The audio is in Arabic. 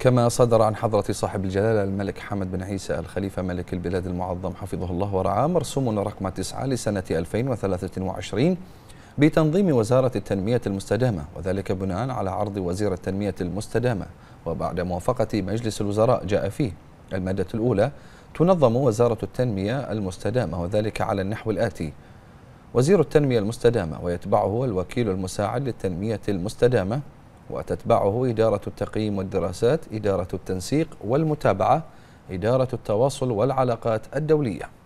كما صدر عن حضرة صاحب الجلالة الملك حمد بن عيسى الخليفة ملك البلاد المعظم حفظه الله ورعاه مرسوم رقم 9 لسنة 2023 بتنظيم وزارة التنمية المستدامة وذلك بناء على عرض وزير التنمية المستدامة وبعد موافقة مجلس الوزراء جاء فيه المادة الأولى تنظم وزارة التنمية المستدامة وذلك على النحو الآتي وزير التنمية المستدامة ويتبعه الوكيل المساعد للتنمية المستدامة وتتبعه إدارة التقييم والدراسات إدارة التنسيق والمتابعة إدارة التواصل والعلاقات الدولية